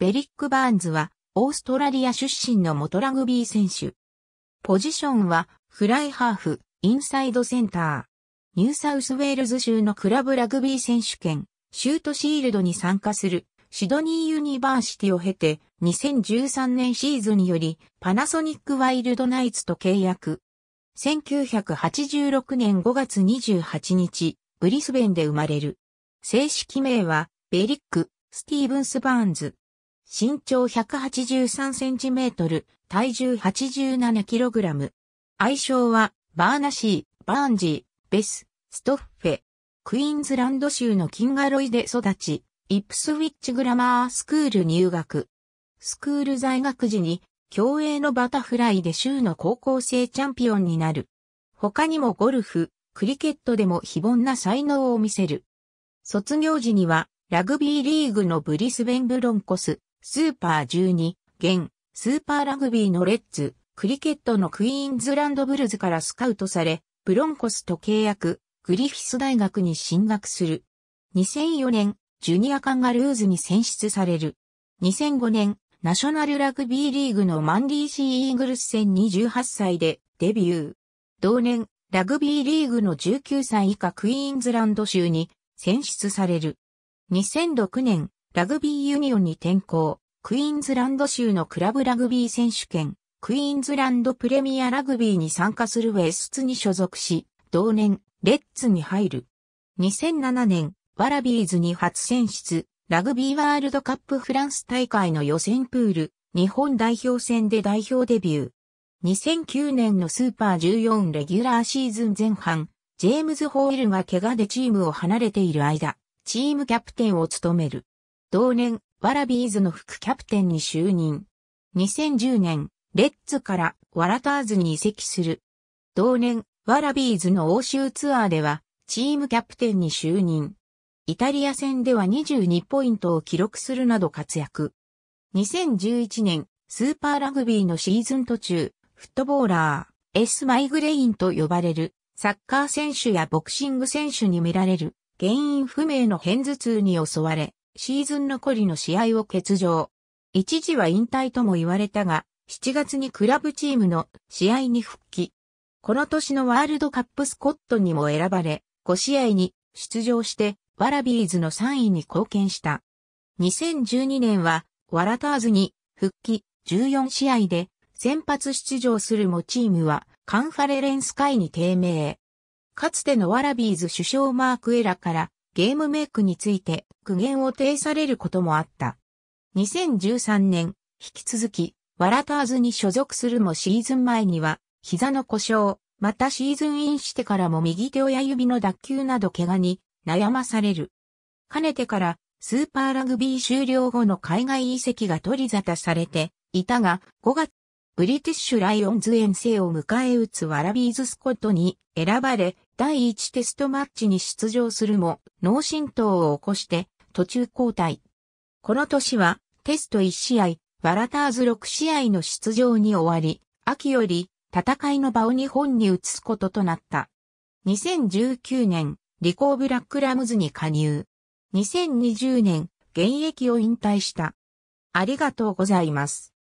ベリック・バーンズは、オーストラリア出身の元ラグビー選手。ポジションは、フライハーフ、インサイドセンター。ニューサウスウェールズ州のクラブラグビー選手権、シュートシールドに参加する、シドニーユニバーシティを経て、2013年シーズンにより、パナソニックワイルドナイツと契約。1986年5月28日、ブリスベンで生まれる。正式名は、ベリック、スティーブンス・バーンズ。身長183センチメートル、体重87キログラム。愛称は、バーナシー、バーンジー、ベス、ストッフェ。クイーンズランド州のキンガロイで育ち、イップスウィッチグラマースクール入学。スクール在学時に、競泳のバタフライで州の高校生チャンピオンになる。他にもゴルフ、クリケットでも非凡な才能を見せる。卒業時には、ラグビーリーグのブリスベンブロンコス、スーパー12、現、スーパーラグビーのレッズ、クリケットのクイーンズランドブルズからスカウトされ、ブロンコスと契約、グリフィス大学に進学する。2004年、ジュニアカンガルーズに選出される。2005年、ナショナルラグビーリーグのマンディーシーイーグルス戦に18歳でデビュー。同年、ラグビーリーグの19歳以下クイーンズランド州に選出される。2006年、ラグビーユニオンに転向、クイーンズランド州のクラブラグビー選手権、クイーンズランドプレミアラグビーに参加するウェスツに所属し、同年、レッツに入る。2007年、ワラビーズに初選出、ラグビーワールドカップフランス大会の予選プール、日本代表戦で代表デビュー。2009年のスーパー14レギュラーシーズン前半、ジェームズ・ホールが怪我でチームを離れている間、チームキャプテンを務める。同年、ワラビーズの副キャプテンに就任。2010年、レッツからワラターズに移籍する。同年、ワラビーズの欧州ツアーでは、チームキャプテンに就任。イタリア戦では22ポイントを記録するなど活躍。2011年、スーパーラグビーのシーズン途中、フットボーラー、エスマイグレインと呼ばれる、サッカー選手やボクシング選手に見られる、原因不明の変頭痛に襲われ、シーズン残りの試合を欠場。一時は引退とも言われたが、7月にクラブチームの試合に復帰。この年のワールドカップスコットにも選ばれ、5試合に出場して、ワラビーズの3位に貢献した。2012年は、ワラターズに復帰14試合で先発出場するもチームはカンファレレンス会に低迷。かつてのワラビーズ首相マークエラからゲームメイクについて苦言を呈されることもあった。2013年、引き続き、ワラターズに所属するもシーズン前には、膝の故障、またシーズンインしてからも右手親指の脱臼など怪我に悩まされる。かねてから、スーパーラグビー終了後の海外移籍が取り沙汰されていたが、5月ブリティッシュライオンズ遠征を迎え撃つワラビーズスコットに選ばれ、第1テストマッチに出場するも、脳震盪を起こして途中交代。この年はテスト1試合、ワラターズ6試合の出場に終わり、秋より戦いの場を日本に移すこととなった。2019年、リコーブラックラムズに加入。2020年、現役を引退した。ありがとうございます。